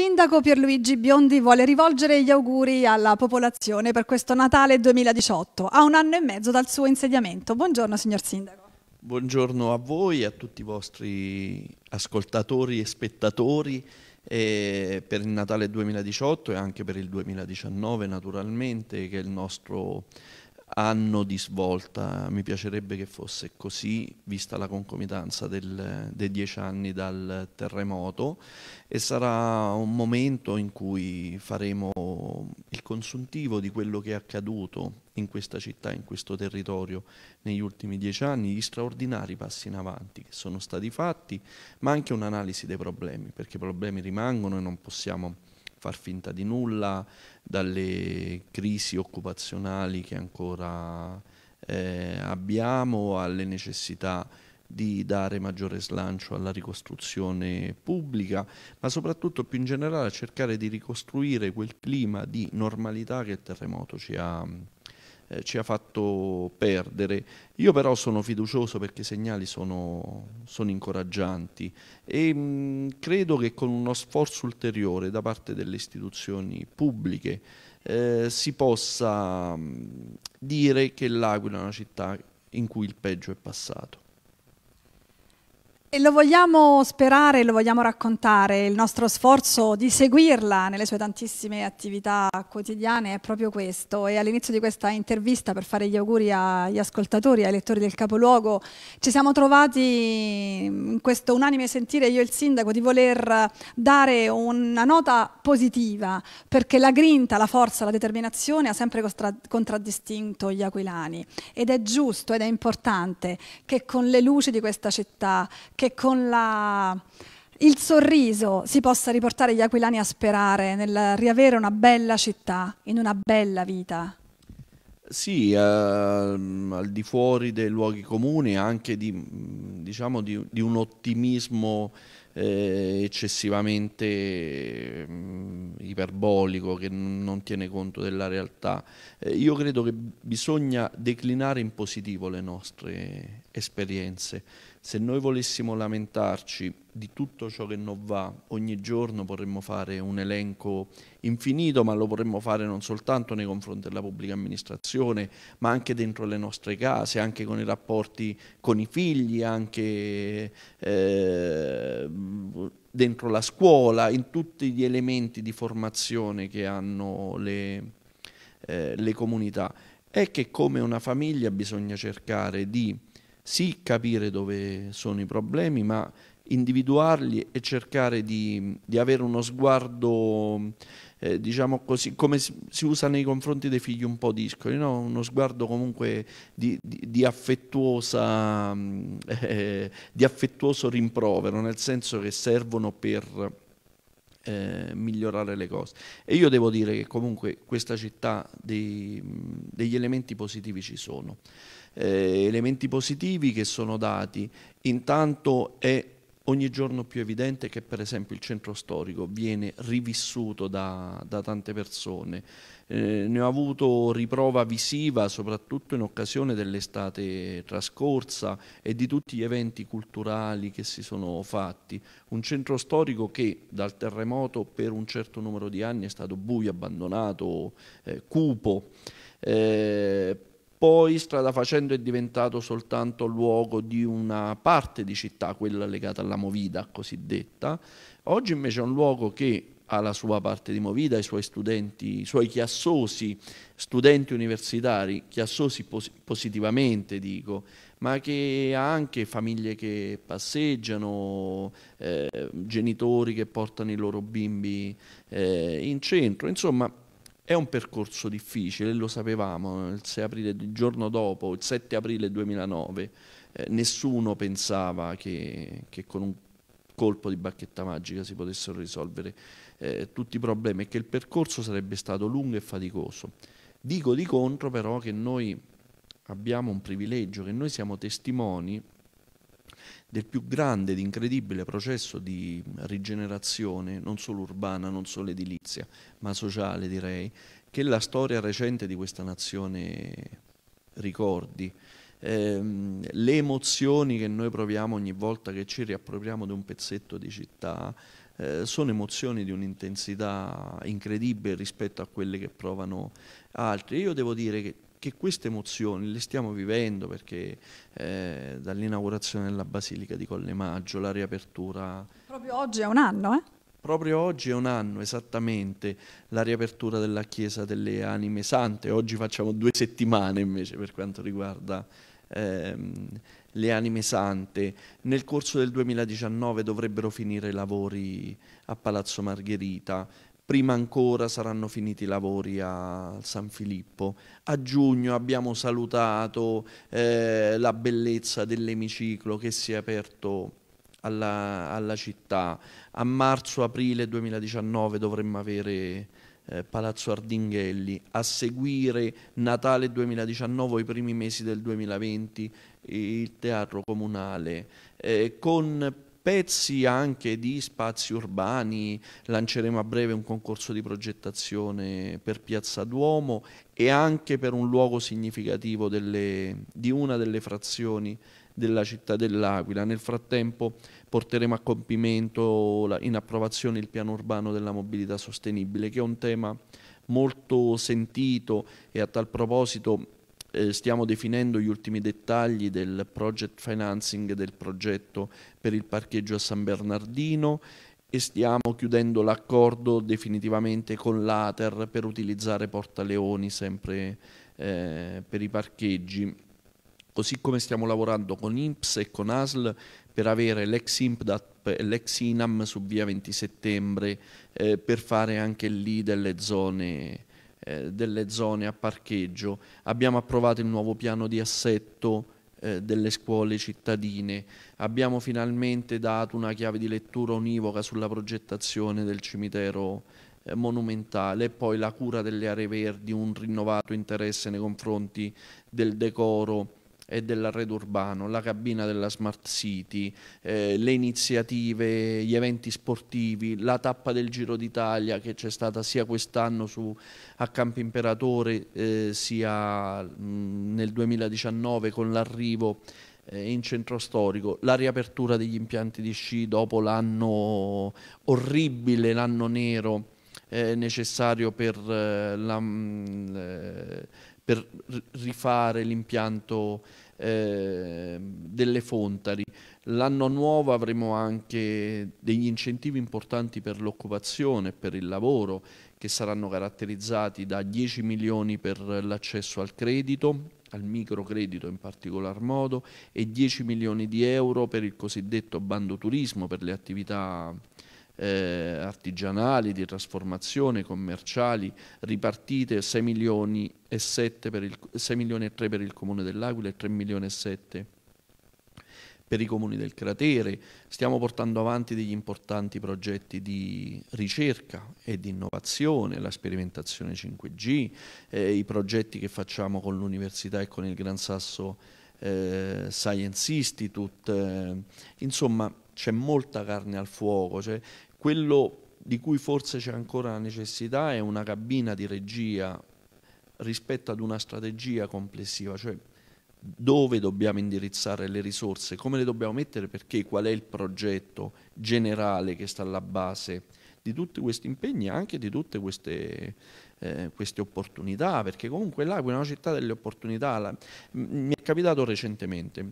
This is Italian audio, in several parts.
Sindaco Pierluigi Biondi vuole rivolgere gli auguri alla popolazione per questo Natale 2018, a un anno e mezzo dal suo insediamento. Buongiorno signor Sindaco. Buongiorno a voi e a tutti i vostri ascoltatori e spettatori eh, per il Natale 2018 e anche per il 2019 naturalmente che è il nostro anno di svolta, mi piacerebbe che fosse così, vista la concomitanza del, dei dieci anni dal terremoto e sarà un momento in cui faremo il consuntivo di quello che è accaduto in questa città, in questo territorio negli ultimi dieci anni, gli straordinari passi in avanti che sono stati fatti, ma anche un'analisi dei problemi, perché i problemi rimangono e non possiamo far finta di nulla, dalle crisi occupazionali che ancora eh, abbiamo, alle necessità di dare maggiore slancio alla ricostruzione pubblica, ma soprattutto più in generale a cercare di ricostruire quel clima di normalità che il terremoto ci ha eh, ci ha fatto perdere. Io però sono fiducioso perché i segnali sono, sono incoraggianti e mh, mm, credo che con uno sforzo ulteriore da parte delle istituzioni pubbliche eh, si possa mh, mm, dire che l'Aquila è una città in cui il peggio è passato. E lo vogliamo sperare, lo vogliamo raccontare, il nostro sforzo di seguirla nelle sue tantissime attività quotidiane è proprio questo e all'inizio di questa intervista per fare gli auguri agli ascoltatori, ai lettori del capoluogo, ci siamo trovati in questo unanime sentire io e il sindaco di voler dare una nota positiva perché la grinta, la forza, la determinazione ha sempre contraddistinto gli aquilani ed è giusto ed è importante che con le luci di questa città che con la, il sorriso si possa riportare gli aquilani a sperare nel riavere una bella città, in una bella vita. Sì, ehm, al di fuori dei luoghi comuni anche di, diciamo, di, di un ottimismo eh, eccessivamente eh, iperbolico che non tiene conto della realtà. Eh, io credo che bisogna declinare in positivo le nostre esperienze se noi volessimo lamentarci di tutto ciò che non va, ogni giorno vorremmo fare un elenco infinito, ma lo vorremmo fare non soltanto nei confronti della pubblica amministrazione, ma anche dentro le nostre case, anche con i rapporti con i figli, anche eh, dentro la scuola, in tutti gli elementi di formazione che hanno le, eh, le comunità. È che come una famiglia bisogna cercare di sì capire dove sono i problemi, ma individuarli e cercare di, di avere uno sguardo, eh, diciamo così, come si usa nei confronti dei figli un po' discoli, no? uno sguardo comunque di, di, di affettuosa, mm, eh, di affettuoso rimprovero, nel senso che servono per eh, migliorare le cose. E io devo dire che comunque questa città dei, degli elementi positivi ci sono. Eh, elementi positivi che sono dati, intanto è ogni giorno più evidente che per esempio il centro storico viene rivissuto da, da tante persone. Eh, ne ho avuto riprova visiva soprattutto in occasione dell'estate trascorsa e di tutti gli eventi culturali che si sono fatti. Un centro storico che dal terremoto per un certo numero di anni è stato buio, abbandonato, eh, cupo. Eh, poi strada facendo è diventato soltanto luogo di una parte di città, quella legata alla Movida cosiddetta, oggi invece è un luogo che ha la sua parte di Movida, i suoi studenti, i suoi chiassosi, studenti universitari, chiassosi pos positivamente dico, ma che ha anche famiglie che passeggiano, eh, genitori che portano i loro bimbi eh, in centro, insomma è un percorso difficile, lo sapevamo, eh, il, aprile, il giorno dopo, il 7 aprile 2009, eh, nessuno pensava che, che, con un colpo di bacchetta magica si potessero risolvere eh, tutti i problemi e che il percorso sarebbe stato lungo e faticoso. Dico di contro però che noi abbiamo un privilegio, che noi siamo testimoni del più grande ed incredibile processo di rigenerazione, non solo urbana, non solo edilizia, ma sociale direi, che la storia recente di questa nazione ricordi. Eh, le emozioni che noi proviamo ogni volta che ci riappropriamo di un pezzetto di città eh, sono emozioni di un'intensità incredibile rispetto a quelle che provano altri. Io devo dire che che queste emozioni le stiamo vivendo perché eh, dall'inaugurazione della Basilica di Colle Maggio, la riapertura... Proprio oggi è un anno, eh? Proprio oggi è un anno esattamente la riapertura della Chiesa delle Anime Sante, oggi facciamo due settimane invece per quanto riguarda ehm, le anime sante. Nel corso del 2019 dovrebbero finire i lavori a Palazzo Margherita prima ancora saranno finiti i lavori a San Filippo. A giugno abbiamo salutato eh, la bellezza dell'emiciclo che si è aperto alla, alla città. A marzo-aprile 2019 dovremmo avere eh, Palazzo Ardinghelli, a seguire Natale 2019 i primi mesi del 2020 il Teatro Comunale, eh, con pezzi anche di spazi urbani, lanceremo a breve un concorso di progettazione per Piazza Duomo e anche per un luogo significativo delle, di una delle frazioni della città dell'Aquila. Nel frattempo porteremo a compimento in approvazione il piano urbano della mobilità sostenibile, che è un tema molto sentito e a tal proposito eh, stiamo definendo gli ultimi dettagli del project financing del progetto per il parcheggio a San Bernardino e stiamo chiudendo l'accordo definitivamente con l'Ater per utilizzare Porta Leoni sempre eh, per i parcheggi così come stiamo lavorando con INPS e con ASL per avere l'ex IMPDAP e l'ex INAM su via 20 settembre eh, per fare anche lì delle zone eh, delle zone a parcheggio, abbiamo approvato il nuovo piano di assetto eh, delle scuole cittadine, abbiamo finalmente dato una chiave di lettura univoca sulla progettazione del cimitero eh, monumentale e poi la cura delle aree verdi, un rinnovato interesse nei confronti del decoro e dell'arredo urbano, la cabina della Smart City, eh, le iniziative, gli eventi sportivi, la tappa del Giro d'Italia che c'è stata sia quest'anno a Campo Imperatore eh, sia mh, nel 2019 con l'arrivo eh, in centro storico, la riapertura degli impianti di sci dopo l'anno orribile, l'anno nero eh, necessario per eh, la, per rifare l'impianto ehm, delle fontari. L'anno nuovo avremo anche degli incentivi importanti per l'occupazione, e per il lavoro, che saranno caratterizzati da 10 milioni per l'accesso al credito, al microcredito in particolar modo, e 10 milioni di euro per il cosiddetto bando turismo, per le attività eh, artigianali, di trasformazione, commerciali, ripartite 6 milioni, e 7 per il, 6 milioni e 3 per il Comune dell'Aquila e 3 milioni e 7 per i comuni del cratere, stiamo portando avanti degli importanti progetti di ricerca e di innovazione, la sperimentazione 5G, eh, i progetti che facciamo con l'università e con il Gran Sasso eh, Science Institute, eh, insomma c'è molta carne al fuoco, cioè quello di cui forse c'è ancora necessità è una cabina di regia rispetto ad una strategia complessiva, cioè dove dobbiamo indirizzare le risorse, come le dobbiamo mettere, perché qual è il progetto generale che sta alla base di tutti questi impegni e anche di tutte queste, eh, queste, opportunità, perché comunque l'Aquila è una città delle opportunità. La, mi è capitato recentemente,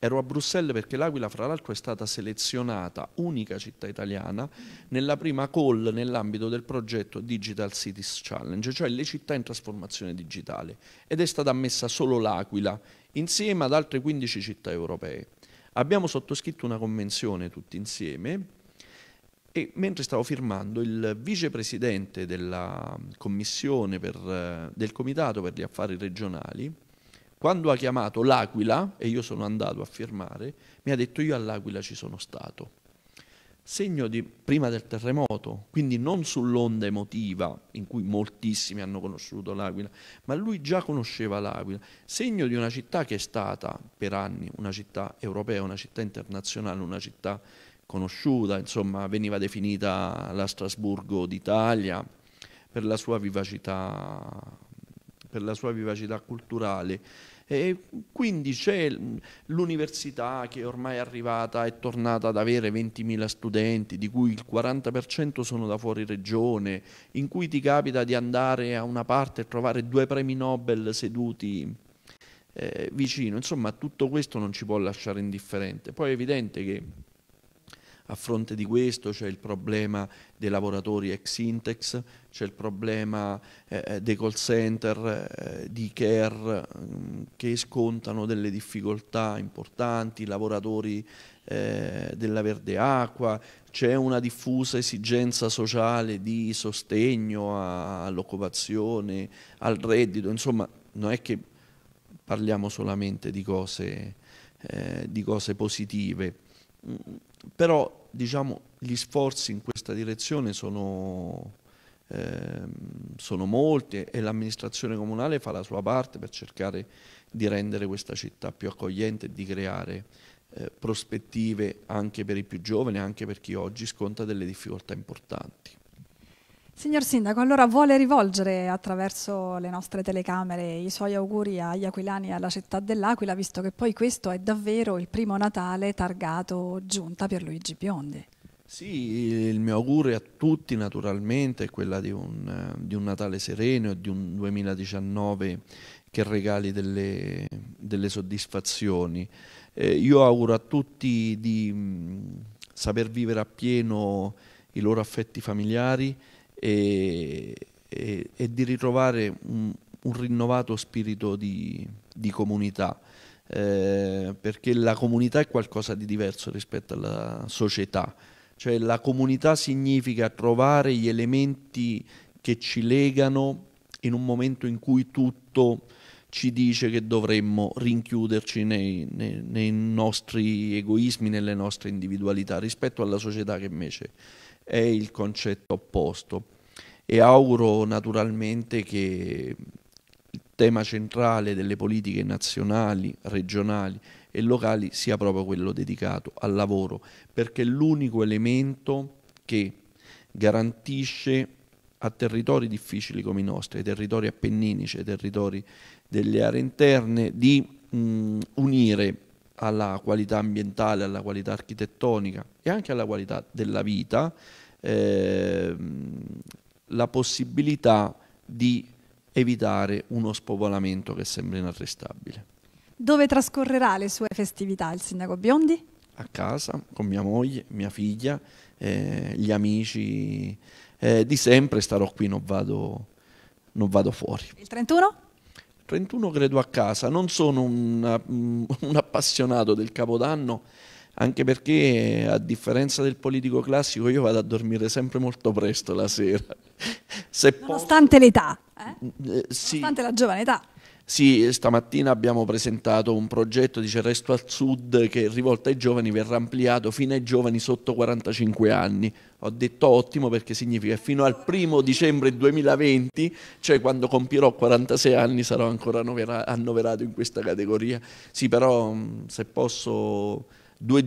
Ero a Bruxelles perché l'Aquila, fra l'altro, è stata selezionata unica città italiana nella prima call nell'ambito del progetto Digital Cities Challenge, cioè le città in trasformazione digitale, ed è stata ammessa solo l'Aquila, insieme ad altre 15 città europee. Abbiamo sottoscritto una convenzione tutti insieme e mentre stavo firmando il vicepresidente della commissione per, eh, del Comitato per gli Affari Regionali, quando ha chiamato l'Aquila, e io sono andato a firmare, mi ha detto io all'Aquila ci sono stato. Segno di prima del terremoto, quindi non sull'onda emotiva in cui moltissimi hanno conosciuto l'Aquila, ma lui già conosceva l'Aquila. Segno di una città che è stata per anni una città europea, una città internazionale, una città conosciuta, insomma veniva definita la Strasburgo d'Italia per la sua vivacità per la sua vivacità culturale. E quindi c'è l'università che ormai è arrivata, è tornata ad avere 20.000 studenti, di cui il 40% sono da fuori regione, in cui ti capita di andare a una parte e trovare due premi Nobel seduti eh, vicino. Insomma, tutto questo non ci può lasciare indifferente. Poi è evidente che a fronte di questo c'è il problema dei lavoratori ex Intex, c'è il problema eh, eh dei call center, eh, di care mh, mm, che scontano delle difficoltà importanti, lavoratori eh, della Verde Acqua, c'è una diffusa esigenza sociale di sostegno all'occupazione, al reddito, insomma non è che parliamo solamente di cose, eh, di cose positive. Mm, però diciamo, gli sforzi in questa direzione sono, ehm, sono molti e l'amministrazione comunale fa la sua parte per cercare di rendere questa città più accogliente e di creare eh, prospettive anche per i più giovani, anche per chi oggi sconta delle difficoltà importanti. Signor Sindaco, allora vuole rivolgere attraverso le nostre telecamere i suoi auguri agli aquilani e alla città dell'Aquila, visto che poi questo è davvero il primo Natale targato giunta per Luigi Biondi. Sì, il mio augurio a tutti naturalmente è quello di, di un, Natale sereno e di un 2019 che regali delle, delle soddisfazioni. Eh, io auguro a tutti di mh, saper vivere appieno i loro affetti familiari, e, e, e di ritrovare un, un rinnovato spirito di, di comunità. Eh, perché la comunità è qualcosa di diverso rispetto alla società, cioè la comunità significa trovare gli elementi che ci legano in un momento in cui tutto ci dice che dovremmo rinchiuderci nei, nei, nei nostri egoismi, nelle nostre individualità, rispetto alla società che invece è il concetto opposto e auguro naturalmente che il tema centrale delle politiche nazionali, regionali e locali sia proprio quello dedicato al lavoro, perché è l'unico elemento che garantisce a territori difficili come i nostri, ai territori appenninici, ai territori delle aree interne, di mh, unire alla qualità ambientale, alla qualità architettonica e anche alla qualità della vita eh, la possibilità di evitare uno spopolamento che sembra inarrestabile. Dove trascorrerà le sue festività il sindaco Biondi? A casa, con mia moglie, mia figlia, eh, gli amici eh, di sempre, starò qui, non vado, non vado fuori. Il 31? 31 credo a casa, non sono un, mm, un appassionato del Capodanno, anche perché a differenza del politico classico io vado a dormire sempre molto presto la sera. Se Nonostante l'età, eh? Mm, eh? sì. Nonostante la giovane età. Sì, stamattina abbiamo presentato un progetto di Cerresto al Sud che rivolto ai giovani verrà ampliato fino ai giovani sotto 45 anni. Ho detto ottimo perché significa che fino al primo dicembre 2020, cioè quando compirò 46 anni, sarò ancora annoverato in questa categoria. Sì, però se posso, due o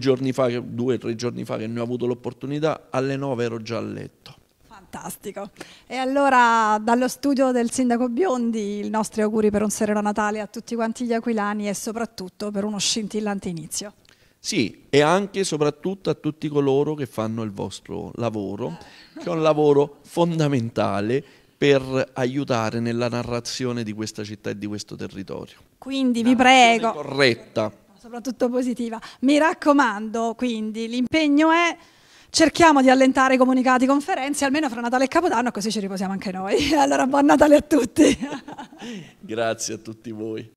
tre giorni fa che ne ho avuto l'opportunità, alle 9 ero già a letto. Fantastico. E allora dallo studio del Sindaco Biondi i nostri auguri per un sereno Natale a tutti quanti gli aquilani e soprattutto per uno scintillante inizio. Sì, e anche e soprattutto a tutti coloro che fanno il vostro lavoro, che è un lavoro fondamentale per aiutare nella narrazione di questa città e di questo territorio. Quindi vi prego. Corretta. Soprattutto positiva. Mi raccomando, quindi l'impegno è cerchiamo di allentare i comunicati, conferenze, almeno fra Natale e Capodanno, così ci riposiamo anche noi. Allora buon Natale a tutti. Grazie a tutti voi.